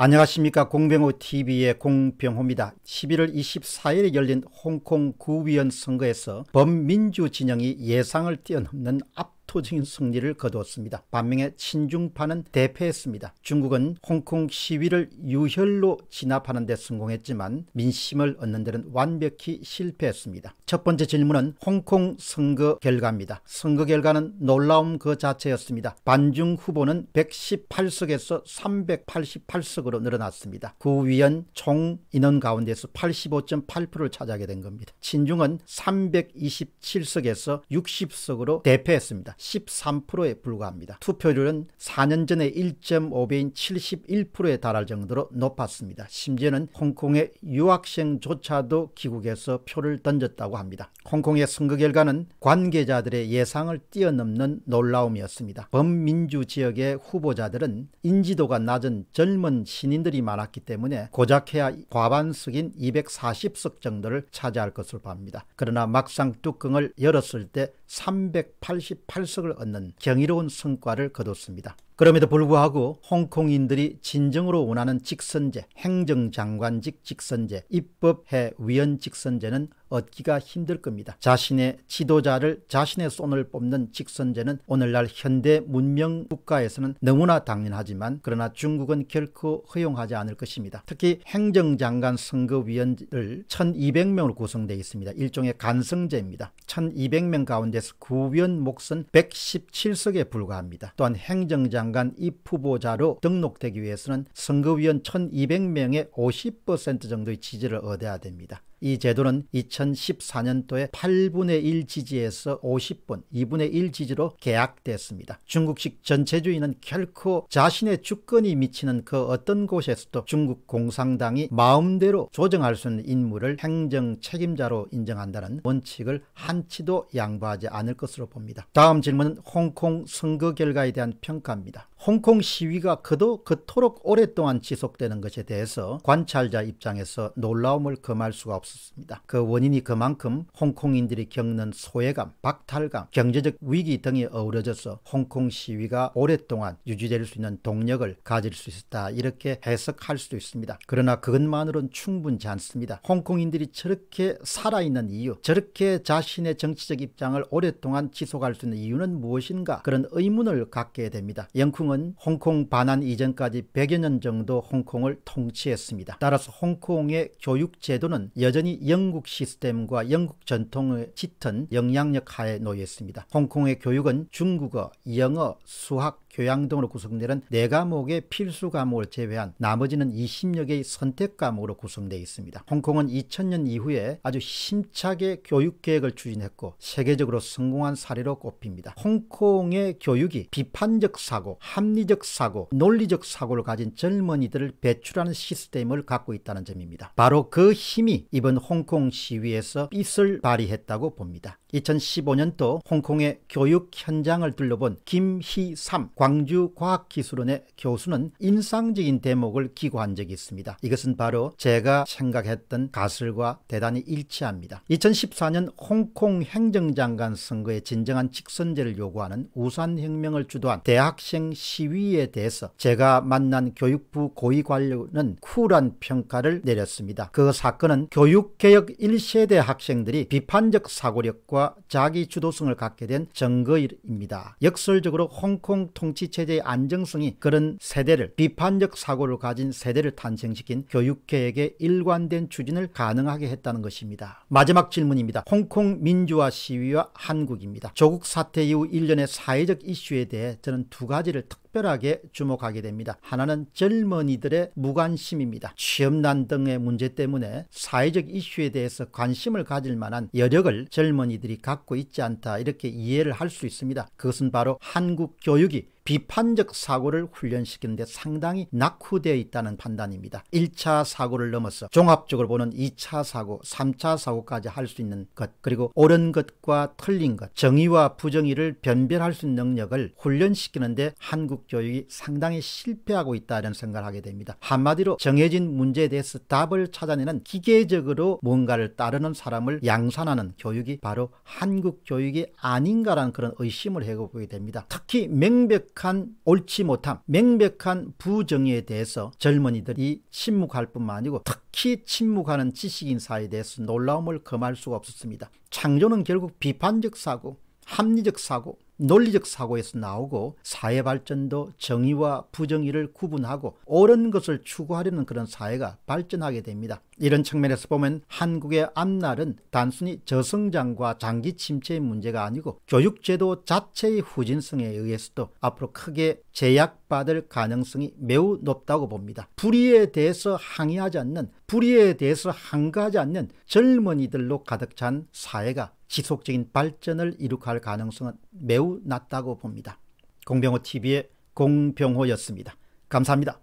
안녕하십니까 공병호TV의 공병호입니다. 11월 24일에 열린 홍콩 구위원 선거에서 범민주 진영이 예상을 뛰어넘는 압도적인 승리를 거두었습니다. 반면에 친중파는 대패했습니다. 중국은 홍콩 시위를 유혈로 진압하는 데 성공했지만 민심을 얻는 데는 완벽히 실패했습니다. 첫 번째 질문은 홍콩 선거 결과입니다. 선거 결과는 놀라움 그 자체였습니다. 반중 후보는 118석에서 388석으로 늘어났습니다. 구위원 총 인원 가운데서 85.8%를 차지하게 된 겁니다. 친중은 327석에서 60석으로 대패했습니다. 13%에 불과합니다. 투표율은 4년 전에 1.5배인 71%에 달할 정도로 높았습니다. 심지어는 홍콩의 유학생조차도 귀국해서 표를 던졌다고 합니다. 홍콩의 선거 결과는 관계자들의 예상을 뛰어넘는 놀라움이었습니다. 범민주 지역의 후보자들은 인지도가 낮은 젊은 신인들이 많았기 때문에 고작해야 과반석인 240석 정도를 차지할 것으 봅니다. 그러나 막상 뚜껑을 열었을 때 388석을 얻는 경이로운 성과를 거뒀습니다. 그럼에도 불구하고 홍콩인들이 진정으로 원하는 직선제, 행정장관직 직선제, 입법해 위원 직선제는 얻기가 힘들 겁니다. 자신의 지도자를 자신의 손을 뽑는 직선제는 오늘날 현대 문명 국가에서는 너무나 당연하지만 그러나 중국은 결코 허용하지 않을 것입니다. 특히 행정장관 선거위원을 1200명으로 구성되어 있습니다. 일종의 간성제입니다. 1200명 가운데서 구위원 몫은 117석에 불과합니다. 또한 행정장 장관 입 후보자로 등록되기 위해서는 선거위원 1200명의 50% 정도의 지지를 얻어야 됩니다. 이 제도는 2014년도에 8분의 1 지지에서 50분, 2분의 1 지지로 계약됐습니다. 중국식 전체주의는 결코 자신의 주권이 미치는 그 어떤 곳에서도 중국 공산당이 마음대로 조정할 수 있는 인물을 행정 책임자로 인정한다는 원칙을 한치도 양보하지 않을 것으로 봅니다. 다음 질문은 홍콩 선거 결과에 대한 평가입니다. 홍콩 시위가 그도 그토록 오랫동안 지속되는 것에 대해서 관찰자 입장에서 놀라움을 금할 수가 없습니다. 없었습니다. 그 원인이 그만큼 홍콩인들이 겪는 소외감, 박탈감, 경제적 위기 등이 어우러져서 홍콩 시위가 오랫동안 유지될 수 있는 동력을 가질 수 있었다 이렇게 해석할 수도 있습니다. 그러나 그것만으로는 충분치 않습니다. 홍콩인들이 저렇게 살아있는 이유, 저렇게 자신의 정치적 입장을 오랫동안 지속할 수 있는 이유는 무엇인가 그런 의문을 갖게 됩니다. 영쿵은 홍콩 반환 이전까지 100여 년 정도 홍콩을 통치했습니다. 따라서 홍콩의 교육 제도는 여전 히 여전히 영국 시스템과 영국 전통의 짙은 영향력 하에 놓여 있습니다. 홍콩의 교육은 중국어, 영어, 수학, 교양 등으로 구성되는 4과목의 필수 과목을 제외한 나머지는 20여 개의 선택 과목으로 구성되어 있습니다. 홍콩은 2000년 이후에 아주 힘차게 교육 계획을 추진했고 세계적으로 성공한 사례로 꼽힙니다. 홍콩의 교육이 비판적 사고, 합리적 사고, 논리적 사고를 가진 젊은이들을 배출하는 시스템을 갖고 있다는 점입니다. 바로 그 힘이 이번 홍콩 시위에서 빛을 발휘했다고 봅니다. 2015년도 홍콩의 교육 현장을 둘러본 김희삼 광주과학기술원의 교수는 인상적인 대목을 기고한 적이 있습니다. 이것은 바로 제가 생각했던 가설과 대단히 일치합니다. 2014년 홍콩 행정장관 선거에 진정한 직선제를 요구하는 우산혁명을 주도한 대학생 시위에 대해서 제가 만난 교육부 고위관료는 쿨한 평가를 내렸습니다. 그 사건은 교육개혁 1세대 학생들이 비판적 사고력과 권력과 자기 주도성을 갖게 된 증거입니다. 역설적으로 홍콩 통치 체제의 안정성이 그런 세대를 비판적 사고를 가진 세대를 탄생시킨 교육계획의 일관된 추진을 가능하게 했다는 것입니다. 마지막 질문입니다. 홍콩 민주화 시위와 한국입니다. 조국 사태 이후 일련의 사회적 이슈에 대해 저는 두 가지를 특 특별하게 주목하게 됩니다. 하나는 젊은이들의 무관심입니다. 취업난 등의 문제 때문에 사회적 이슈에 대해서 관심을 가질 만한 여력을 젊은이들이 갖고 있지 않다 이렇게 이해를 할 수 있습니다. 그것은 바로 한국 교육이 비판적 사고를 훈련시키는 데 상당히 낙후되어 있다는 판단입니다. 1차 사고를 넘어서 종합적으로 보는 2차 사고, 3차 사고까지 할 수 있는 것, 그리고 옳은 것과 틀린 것, 정의와 부정의를 변별할 수 있는 능력을 훈련시키는 데 한국 교육이 상당히 실패하고 있다는 생각을 하게 됩니다. 한마디로 정해진 문제에 대해서 답을 찾아내는 기계적으로 뭔가를 따르는 사람을 양산하는 교육이 바로 한국 교육이 아닌가라는 그런 의심을 해보게 됩니다. 특히 명백 명백한 옳지 못함, 명백한 부정의에 대해서 젊은이들이 침묵할 뿐만 아니고 특히 침묵하는 지식인사에 회 대해서 놀라움을 금할 수가 없었습니다. 창조는 결국 비판적 사고, 합리적 사고, 논리적 사고에서 나오고 사회 발전도 정의와 부정의를 구분하고 옳은 것을 추구하려는 그런 사회가 발전하게 됩니다. 이런 측면에서 보면 한국의 앞날은 단순히 저성장과 장기 침체의 문제가 아니고 교육제도 자체의 후진성에 의해서도 앞으로 크게 제약받을 가능성이 매우 높다고 봅니다. 불의에 대해서 항의하지 않는 불의에 대해서 한가하지 않는 젊은이들로 가득 찬 사회가 지속적인 발전을 이룩할 가능성은 매우 낮다고 봅니다. 공병호TV의 공병호였습니다. 감사합니다.